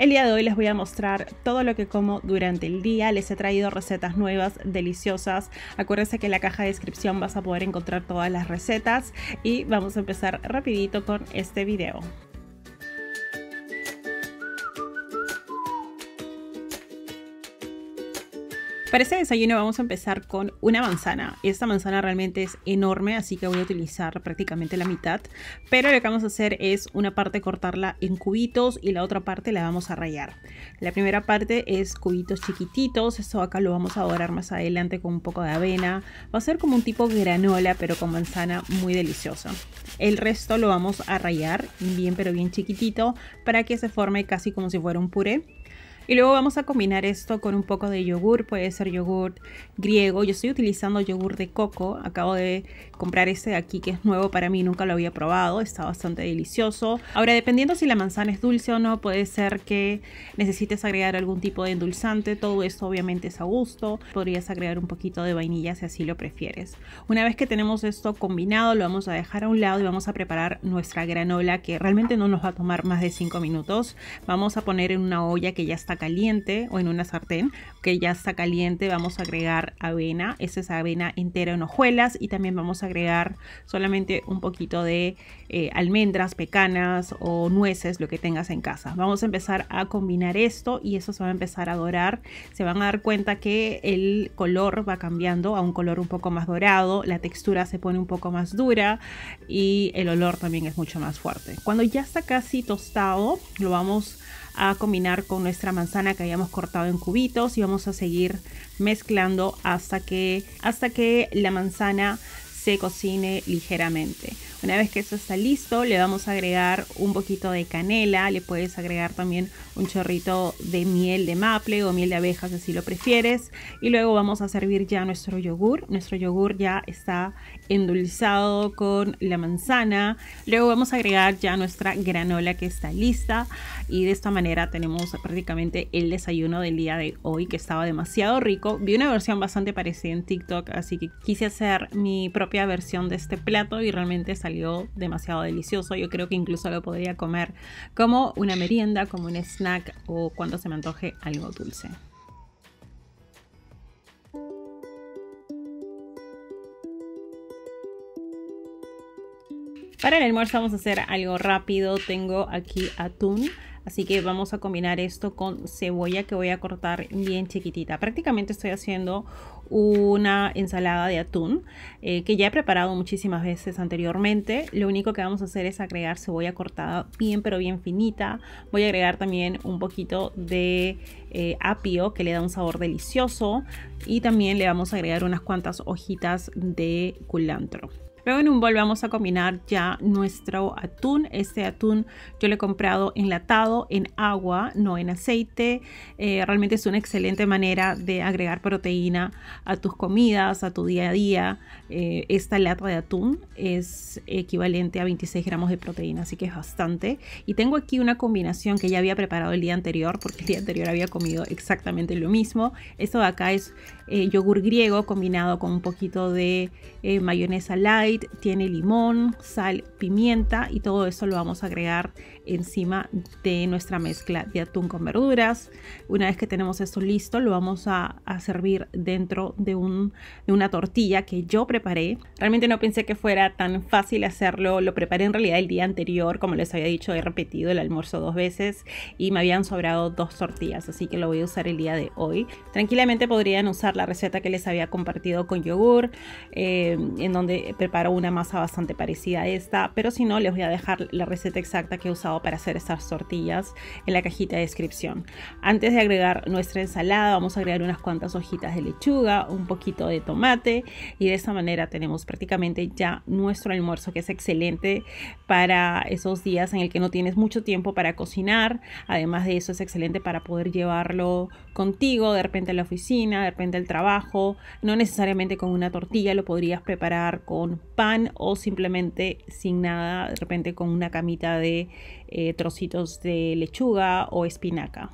El día de hoy les voy a mostrar todo lo que como durante el día. Les he traído recetas nuevas, deliciosas. Acuérdense que en la caja de descripción vas a poder encontrar todas las recetas y vamos a empezar rapidito con este video. Para este desayuno vamos a empezar con una manzana. Esta manzana realmente es enorme, así que voy a utilizar prácticamente la mitad. Pero lo que vamos a hacer es una parte cortarla en cubitos y la otra parte la vamos a rayar. La primera parte es cubitos chiquititos. Esto acá lo vamos a dorar más adelante con un poco de avena. Va a ser como un tipo granola, pero con manzana muy delicioso. El resto lo vamos a rayar bien, pero bien chiquitito, para que se forme casi como si fuera un puré y luego vamos a combinar esto con un poco de yogur, puede ser yogur griego. Yo estoy utilizando yogur de coco, acabo de comprar este de aquí que es nuevo para mí, nunca lo había probado, está bastante delicioso. Ahora, dependiendo si la manzana es dulce o no, puede ser que necesites agregar algún tipo de endulzante, todo esto obviamente es a gusto. Podrías agregar un poquito de vainilla si así lo prefieres. Una vez que tenemos esto combinado, lo vamos a dejar a un lado y vamos a preparar nuestra granola que realmente no nos va a tomar más de 5 minutos. Vamos a poner en una olla que ya está caliente o en una sartén que ya está caliente vamos a agregar avena, esa es avena entera en hojuelas y también vamos a agregar solamente un poquito de eh, almendras, pecanas o nueces, lo que tengas en casa. Vamos a empezar a combinar esto y eso se va a empezar a dorar. Se van a dar cuenta que el color va cambiando a un color un poco más dorado, la textura se pone un poco más dura y el olor también es mucho más fuerte. Cuando ya está casi tostado lo vamos a combinar con nuestra manzana que habíamos cortado en cubitos y vamos a seguir mezclando hasta que, hasta que la manzana se cocine ligeramente. Una vez que eso está listo, le vamos a agregar un poquito de canela, le puedes agregar también un chorrito de miel de maple o miel de abejas si lo prefieres. Y luego vamos a servir ya nuestro yogur. Nuestro yogur ya está endulzado con la manzana. Luego vamos a agregar ya nuestra granola que está lista. Y de esta manera tenemos prácticamente el desayuno del día de hoy que estaba demasiado rico. Vi una versión bastante parecida en TikTok, así que quise hacer mi propia versión de este plato y realmente salió demasiado delicioso. Yo creo que incluso lo podría comer como una merienda, como un snack o cuando se me antoje algo dulce. Para el almuerzo vamos a hacer algo rápido. Tengo aquí atún. Así que vamos a combinar esto con cebolla que voy a cortar bien chiquitita. Prácticamente estoy haciendo una ensalada de atún eh, que ya he preparado muchísimas veces anteriormente. Lo único que vamos a hacer es agregar cebolla cortada bien pero bien finita. Voy a agregar también un poquito de eh, apio que le da un sabor delicioso y también le vamos a agregar unas cuantas hojitas de culantro. Luego en un bol vamos a combinar ya nuestro atún. Este atún yo lo he comprado enlatado en agua, no en aceite. Eh, realmente es una excelente manera de agregar proteína a tus comidas, a tu día a día. Eh, esta lata de atún es equivalente a 26 gramos de proteína, así que es bastante. Y tengo aquí una combinación que ya había preparado el día anterior, porque el día anterior había comido exactamente lo mismo. Esto de acá es eh, yogur griego combinado con un poquito de mayonesa light tiene limón, sal, pimienta y todo eso lo vamos a agregar encima de nuestra mezcla de atún con verduras. Una vez que tenemos esto listo, lo vamos a, servir dentro de, de una tortilla que yo preparé. Realmente no pensé que fuera tan fácil hacerlo. Lo preparé en realidad el día anterior. Como les había dicho, he repetido el almuerzo dos veces y me habían sobrado dos tortillas. Así que lo voy a usar el día de hoy. Tranquilamente podrían usar la receta que les había compartido con yogur, eh, en donde preparo una masa bastante parecida a esta. Pero si no, les voy a dejar la receta exacta que he usado para hacer estas tortillas en la cajita de descripción. Antes de agregar nuestra ensalada vamos a agregar unas cuantas hojitas de lechuga, un poquito de tomate y de esta manera tenemos prácticamente ya nuestro almuerzo que es excelente para esos días en el que no tienes mucho tiempo para cocinar. Además de eso es excelente para poder llevarlo contigo de repente a la oficina, de repente al trabajo. No necesariamente con una tortilla, lo podrías preparar con pan o simplemente sin nada, de repente con una camita de eh, trocitos de lechuga o espinaca.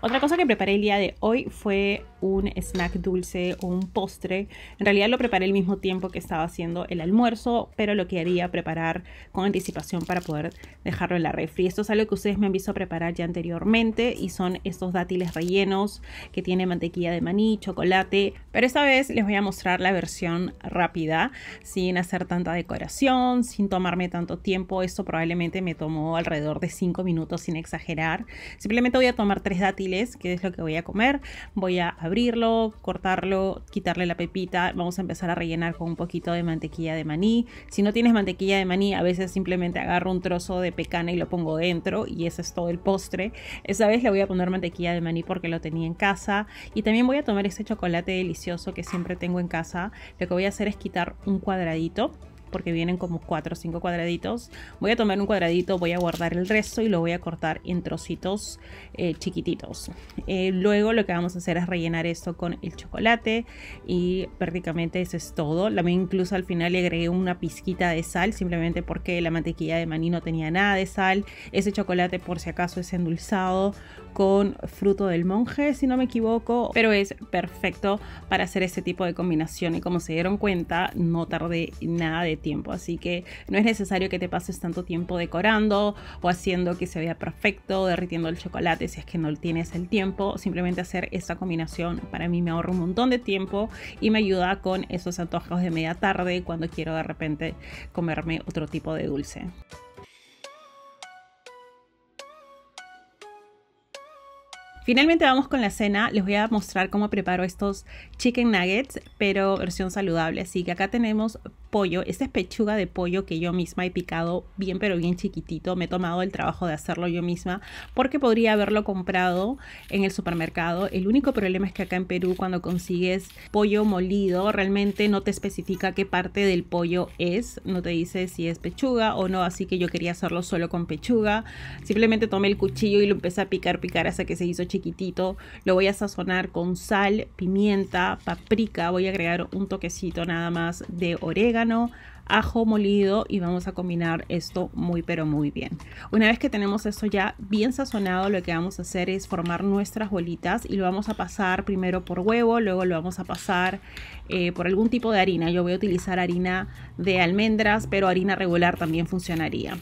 Otra cosa que preparé el día de hoy fue un snack dulce o un postre. En realidad lo preparé al mismo tiempo que estaba haciendo el almuerzo, pero lo quería preparar con anticipación para poder dejarlo en la refri. Esto es algo que ustedes me han visto preparar ya anteriormente y son estos dátiles rellenos que tienen mantequilla de maní, chocolate, pero esta vez les voy a mostrar la versión rápida sin hacer tanta decoración, sin tomarme tanto tiempo. Esto probablemente me tomó alrededor de 5 minutos sin exagerar. Simplemente voy a tomar tres dátiles que es lo que voy a comer. Voy a abrirlo, cortarlo, quitarle la pepita. Vamos a empezar a rellenar con un poquito de mantequilla de maní. Si no tienes mantequilla de maní, a veces simplemente agarro un trozo de pecana y lo pongo dentro y ese es todo el postre. Esa vez le voy a poner mantequilla de maní porque lo tenía en casa. Y también voy a tomar ese chocolate delicioso que siempre tengo en casa. Lo que voy a hacer es quitar un cuadradito porque vienen como 4 o 5 cuadraditos. Voy a tomar un cuadradito, voy a guardar el resto y lo voy a cortar en trocitos eh, chiquititos. Eh, luego lo que vamos a hacer es rellenar esto con el chocolate y prácticamente eso es todo. También incluso al final le agregué una pizquita de sal, simplemente porque la mantequilla de maní no tenía nada de sal. Ese chocolate por si acaso es endulzado con fruto del monje, si no me equivoco, pero es perfecto para hacer ese tipo de combinación y como se dieron cuenta no tardé nada de tiempo, así que no es necesario que te pases tanto tiempo decorando o haciendo que se vea perfecto, derritiendo el chocolate si es que no tienes el tiempo, simplemente hacer esta combinación para mí me ahorra un montón de tiempo y me ayuda con esos antojos de media tarde cuando quiero de repente comerme otro tipo de dulce. Finalmente vamos con la cena. Les voy a mostrar cómo preparo estos chicken nuggets, pero versión saludable. Así que acá tenemos pollo, esta es pechuga de pollo que yo misma he picado bien pero bien chiquitito, me he tomado el trabajo de hacerlo yo misma porque podría haberlo comprado en el supermercado. El único problema es que acá en Perú cuando consigues pollo molido realmente no te especifica qué parte del pollo es, no te dice si es pechuga o no, así que yo quería hacerlo solo con pechuga. Simplemente tomé el cuchillo y lo empecé a picar, picar hasta que se hizo chiquitito. Lo voy a sazonar con sal, pimienta, paprika, voy a agregar un toquecito nada más de orégano ajo molido y vamos a combinar esto muy pero muy bien. Una vez que tenemos esto ya bien sazonado lo que vamos a hacer es formar nuestras bolitas y lo vamos a pasar primero por huevo, luego lo vamos a pasar eh, por algún tipo de harina. Yo voy a utilizar harina de almendras pero harina regular también funcionaría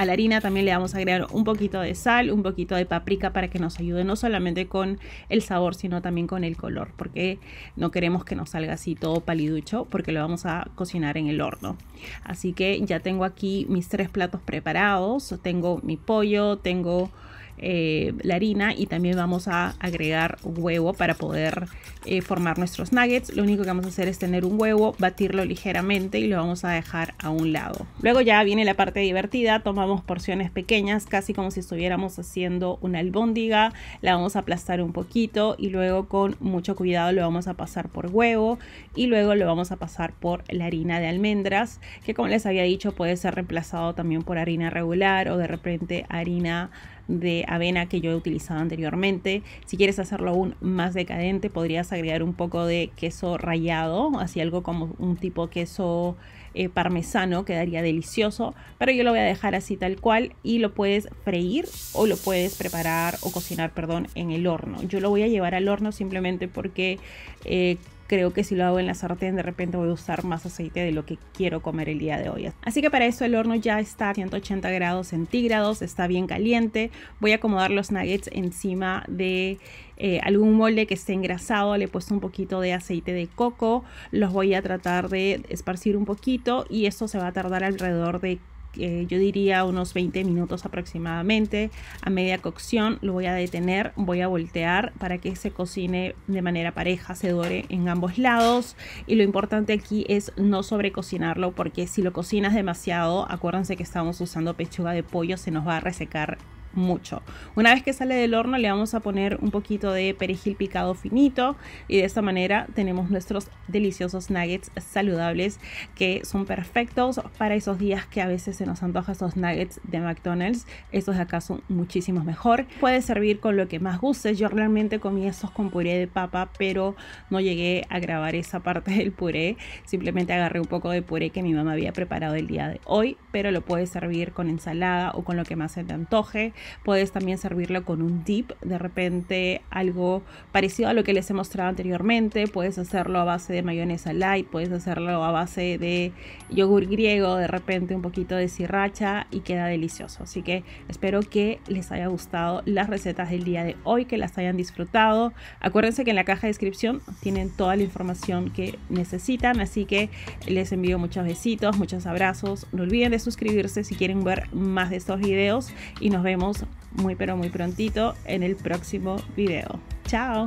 a la harina también le vamos a agregar un poquito de sal, un poquito de paprika para que nos ayude no solamente con el sabor, sino también con el color, porque no queremos que nos salga así todo paliducho, porque lo vamos a cocinar en el horno. Así que ya tengo aquí mis tres platos preparados, tengo mi pollo, tengo eh, la harina y también vamos a agregar huevo para poder eh, formar nuestros nuggets. Lo único que vamos a hacer es tener un huevo, batirlo ligeramente y lo vamos a dejar a un lado. Luego ya viene la parte divertida, tomamos porciones pequeñas, casi como si estuviéramos haciendo una albóndiga, la vamos a aplastar un poquito y luego con mucho cuidado lo vamos a pasar por huevo y luego lo vamos a pasar por la harina de almendras, que como les había dicho puede ser reemplazado también por harina regular o de repente harina de avena que yo he utilizado anteriormente. Si quieres hacerlo aún más decadente, podrías agregar un poco de queso rallado, así algo como un tipo queso eh, parmesano, quedaría delicioso. Pero yo lo voy a dejar así tal cual y lo puedes freír o lo puedes preparar o cocinar, perdón, en el horno. Yo lo voy a llevar al horno simplemente porque... Eh, creo que si lo hago en la sartén de repente voy a usar más aceite de lo que quiero comer el día de hoy. Así que para eso el horno ya está a 180 grados centígrados, está bien caliente. Voy a acomodar los nuggets encima de eh, algún molde que esté engrasado, le he puesto un poquito de aceite de coco, los voy a tratar de esparcir un poquito y esto se va a tardar alrededor de yo diría unos 20 minutos aproximadamente. A media cocción lo voy a detener, voy a voltear para que se cocine de manera pareja, se dore en ambos lados. Y lo importante aquí es no sobrecocinarlo porque si lo cocinas demasiado, acuérdense que estamos usando pechuga de pollo, se nos va a resecar mucho. Una vez que sale del horno le vamos a poner un poquito de perejil picado finito y de esta manera tenemos nuestros deliciosos nuggets saludables que son perfectos para esos días que a veces se nos antoja esos nuggets de McDonald's. Estos de acá son muchísimo mejor. Puede servir con lo que más gustes. Yo realmente comí esos con puré de papa pero no llegué a grabar esa parte del puré. Simplemente agarré un poco de puré que mi mamá había preparado el día de hoy pero lo puedes servir con ensalada o con lo que más se te antoje. Puedes también servirlo con un dip, de repente algo parecido a lo que les he mostrado anteriormente. Puedes hacerlo a base de mayonesa light, puedes hacerlo a base de yogur griego, de repente un poquito de sriracha y queda delicioso. Así que espero que les haya gustado las recetas del día de hoy, que las hayan disfrutado. Acuérdense que en la caja de descripción tienen toda la información que necesitan, así que les envío muchos besitos, muchos abrazos. No olviden de suscribirse si quieren ver más de estos videos y nos vemos muy pero muy prontito en el próximo video. ¡Chao!